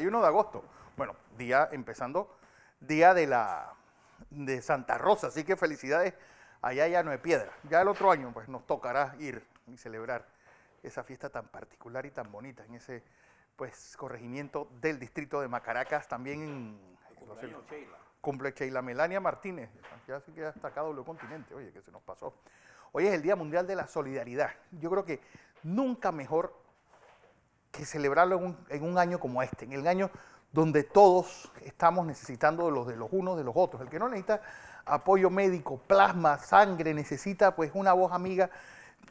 31 de agosto. Bueno, día empezando, día de la de Santa Rosa, así que felicidades. Allá ya no hay piedra. Ya el otro año pues nos tocará ir y celebrar esa fiesta tan particular y tan bonita en ese pues corregimiento del distrito de Macaracas, también en cumple Cheila Melania Martínez, ya sí que ha destacado el continente, oye, que se nos pasó. Hoy es el Día Mundial de la Solidaridad. Yo creo que nunca mejor que celebrarlo en un, año como este, en el año donde todos estamos necesitando de los de los unos, de los otros. El que no necesita apoyo médico, plasma, sangre, necesita pues una voz amiga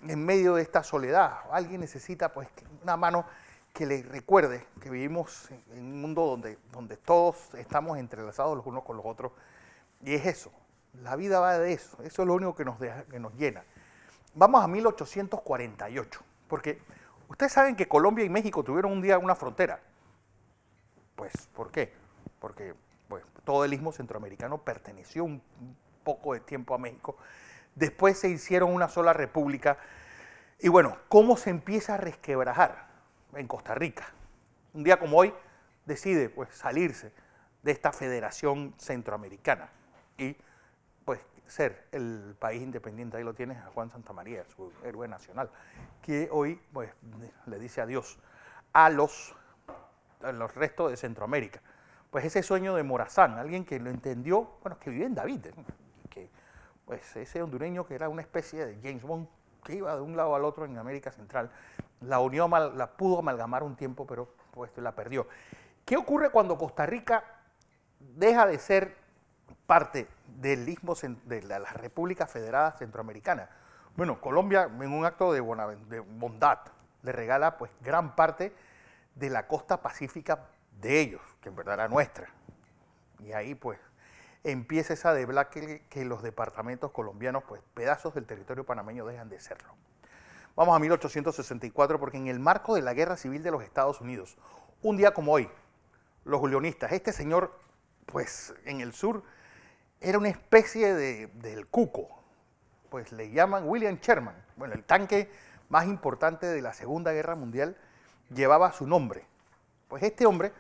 en medio de esta soledad. Alguien necesita pues una mano que le recuerde que vivimos en un mundo donde, donde todos estamos entrelazados los unos con los otros. Y es eso, la vida va de eso, eso es lo único que nos, que nos llena. Vamos a 1848, porque Ustedes saben que Colombia y México tuvieron un día una frontera. Pues, ¿por qué? Porque todo el istmo centroamericano perteneció un poco de tiempo a México. Después se hicieron una sola república. Y bueno, ¿cómo se empieza a resquebrajar en Costa Rica? Un día como hoy decide pues, salirse de esta federación centroamericana y pues ser el país independiente. Ahí lo tienes a Juan Santamaría, su héroe nacional, que hoy pues, le dice adiós a los, los restos de Centroamérica. Pues ese sueño de Morazán, alguien que lo entendió, bueno, que vivía en David, ¿eh? que pues ese hondureño que era una especie de James Bond que iba de un lado al otro en América Central, la unió, la pudo amalgamar un tiempo, pero pues la perdió. ¿Qué ocurre cuando Costa Rica deja de ser parte del istmo de las repúblicas federadas centroamericanas. Bueno, Colombia, en un acto de, bondad, le regala pues gran parte de la costa pacífica de ellos, que en verdad era nuestra. Y ahí pues empieza esa debla que, los departamentos colombianos, pues pedazos del territorio panameño dejan de serlo. Vamos a 1864 porque en el marco de la Guerra Civil de los Estados Unidos, un día como hoy, los julionistas, este señor pues en el sur era una especie de, del cuco, pues le llaman William Sherman. Bueno, el tanque más importante de la Segunda Guerra Mundial llevaba su nombre. Pues este hombre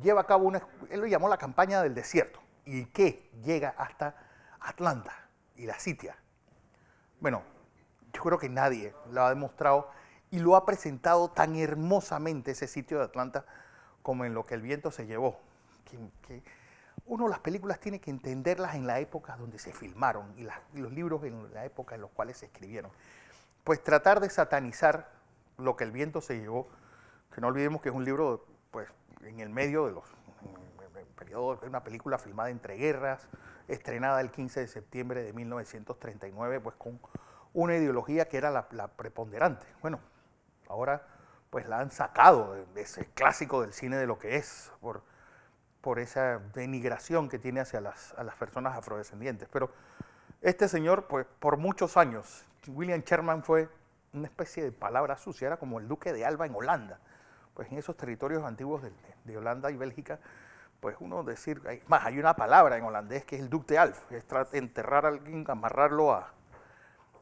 lleva a cabo una, él lo llamó la campaña del desierto, y que llega hasta Atlanta y la sitia. Bueno, yo creo que nadie lo ha demostrado y lo ha presentado tan hermosamente ese sitio de Atlanta como en lo que el viento se llevó uno las películas tiene que entenderlas en la época donde se filmaron y, los libros en la época en los cuales se escribieron. Pues tratar de satanizar lo que el viento se llevó, que no olvidemos que es un libro pues, en el medio de los es una película filmada entre guerras, estrenada el 15 de septiembre de 1939, pues con una ideología que era la, la preponderante. Bueno, ahora pues la han sacado de ese clásico del cine de lo que es, por, por esa denigración que tiene hacia las, personas afrodescendientes. Pero este señor, pues por muchos años, William Sherman fue una especie de palabra sucia, era como el duque de Alba en Holanda. Pues en esos territorios antiguos de, Holanda y Bélgica, pues uno decir, hay, más, hay una palabra en holandés que es el duque de Alf, es enterrar a alguien, amarrarlo a,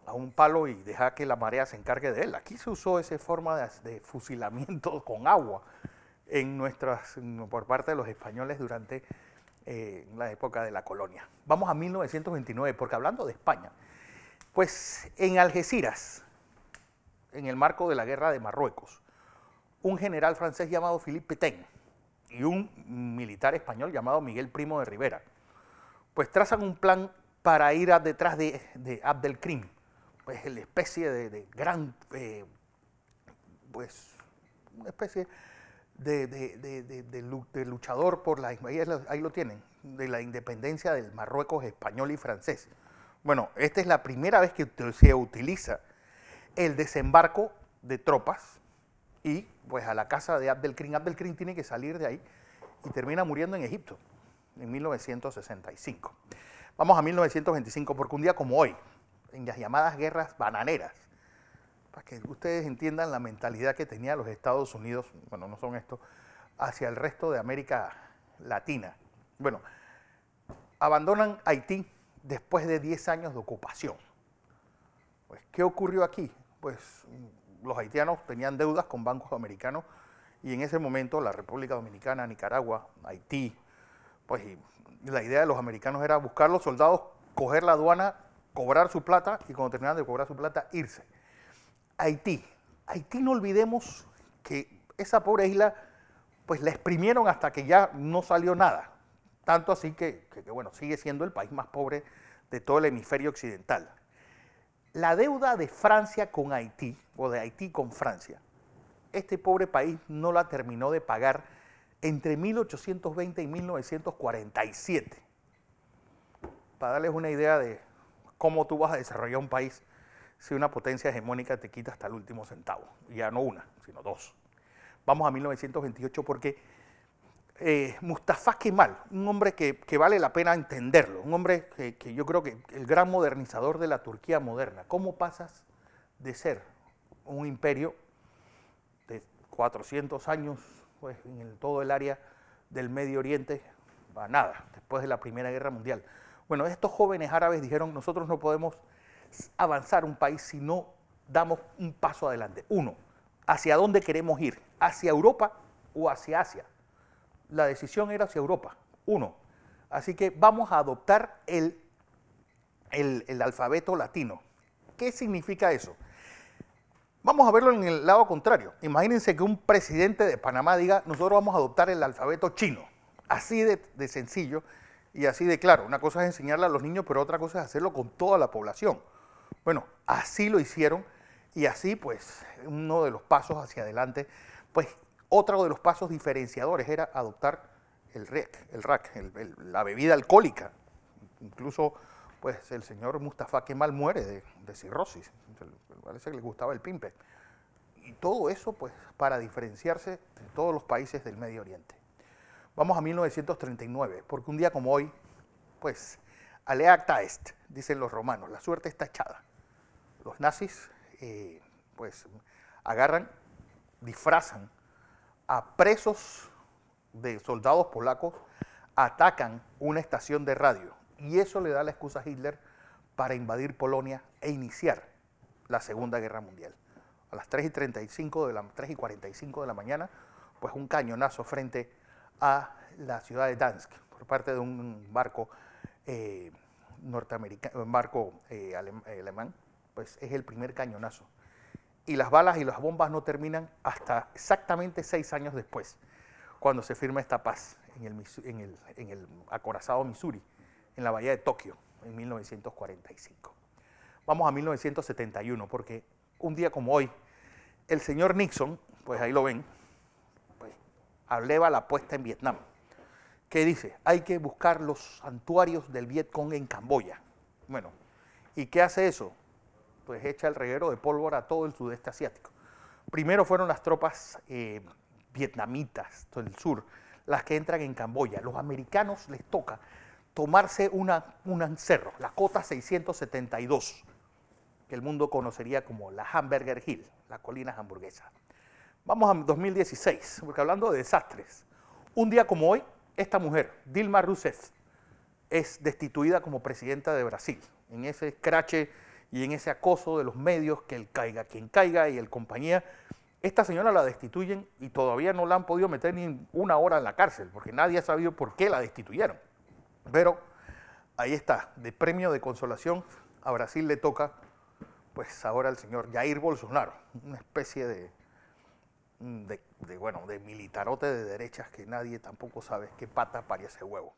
un palo y dejar que la marea se encargue de él. Aquí se usó esa forma de, de fusilamiento con agua nuestras, por parte de los españoles durante eh, la época de la colonia. Vamos a 1929, porque hablando de España, pues en Algeciras, en el marco de la guerra de Marruecos, un general francés llamado Philippe Petain y un militar español llamado Miguel Primo de Rivera, pues trazan un plan para ir detrás de, Abdelkrim, pues la especie de, gran, eh, pues una especie de, luchador por la, ahí, lo tienen, de la independencia del Marruecos español y francés. Bueno, esta es la primera vez que se utiliza el desembarco de tropas y pues a la casa de Abdelkrim. Abdelkrim tiene que salir de ahí y termina muriendo en Egipto en 1965. Vamos a 1925 porque un día como hoy, en las llamadas guerras bananeras, para que ustedes entiendan la mentalidad que tenía los Estados Unidos, bueno, no son estos, hacia el resto de América Latina. Bueno, abandonan Haití después de 10 años de ocupación. Pues, ¿Qué ocurrió aquí? Pues los haitianos tenían deudas con bancos americanos y en ese momento la República Dominicana, Nicaragua, Haití, pues la idea de los americanos era buscar los soldados, coger la aduana, cobrar su plata y cuando terminaban de cobrar su plata irse. Haití. Haití no olvidemos que esa pobre isla, pues la exprimieron hasta que ya no salió nada. Tanto así que, bueno, sigue siendo el país más pobre de todo el hemisferio occidental. La deuda de Francia con Haití, o de Haití con Francia, este pobre país no la terminó de pagar entre 1820 y 1947. Para darles una idea de cómo tú vas a desarrollar un país si una potencia hegemónica te quita hasta el último centavo. Ya no una, sino dos. Vamos a 1928 porque eh, Mustafa Kemal, un hombre que, vale la pena entenderlo, un hombre que, yo creo que el gran modernizador de la Turquía moderna. ¿Cómo pasas de ser un imperio de 400 años pues, en todo el área del Medio Oriente a nada, después de la Primera Guerra Mundial? Bueno, estos jóvenes árabes dijeron, nosotros no podemos avanzar un país si no damos un paso adelante? Uno, ¿hacia dónde queremos ir? ¿Hacia Europa o hacia Asia? La decisión era hacia Europa. Uno, así que vamos a adoptar el, el, alfabeto latino. ¿Qué significa eso? Vamos a verlo en el lado contrario. Imagínense que un presidente de Panamá diga, nosotros vamos a adoptar el alfabeto chino. Así de, de, sencillo y así de claro. Una cosa es enseñarle a los niños, pero otra cosa es hacerlo con toda la población. Bueno, así lo hicieron y así pues uno de los pasos hacia adelante, pues otro de los pasos diferenciadores era adoptar el REC, el RAC, la bebida alcohólica. Incluso pues el señor Mustafa Kemal muere de, cirrosis, parece que le gustaba el pimpe. Y todo eso pues para diferenciarse de todos los países del Medio Oriente. Vamos a 1939, porque un día como hoy, pues, acta est, dicen los romanos, la suerte está echada los nazis eh, pues agarran, disfrazan a presos de soldados polacos, atacan una estación de radio y eso le da la excusa a Hitler para invadir Polonia e iniciar la Segunda Guerra Mundial. A las 3 y, de 45 de la mañana, pues un cañonazo frente a la ciudad de Dansk por parte de un barco, eh, norteamericano, un barco eh, alemán pues es el primer cañonazo. Y las balas y las bombas no terminan hasta exactamente seis años después, cuando se firma esta paz en el, acorazado Missouri, en la bahía de Tokio, en 1945. Vamos a 1971, porque un día como hoy, el señor Nixon, pues ahí lo ven, pues la apuesta en Vietnam, que dice, hay que buscar los santuarios del Vietcong en Camboya. Bueno, ¿y qué hace eso? pues echa el reguero de pólvora a todo el sudeste asiático. Primero fueron las tropas eh, vietnamitas del sur, las que entran en Camboya. Los americanos les toca tomarse una, un cerro, la cota 672, que el mundo conocería como la Hamburger Hill, la colina hamburguesa. Vamos a 2016, porque hablando de desastres, un día como hoy, esta mujer, Dilma Rousseff, es destituida como presidenta de Brasil, en ese crache y en ese acoso de los medios, que él caiga, quien caiga y el compañía. Esta señora la destituyen y todavía no la han podido meter ni una hora en la cárcel, porque nadie ha sabido por qué la destituyeron. Pero ahí está, de premio de consolación a Brasil le toca, pues ahora el señor Jair Bolsonaro, una especie de, bueno, de militarote de derechas que nadie tampoco sabe qué pata paría ese huevo.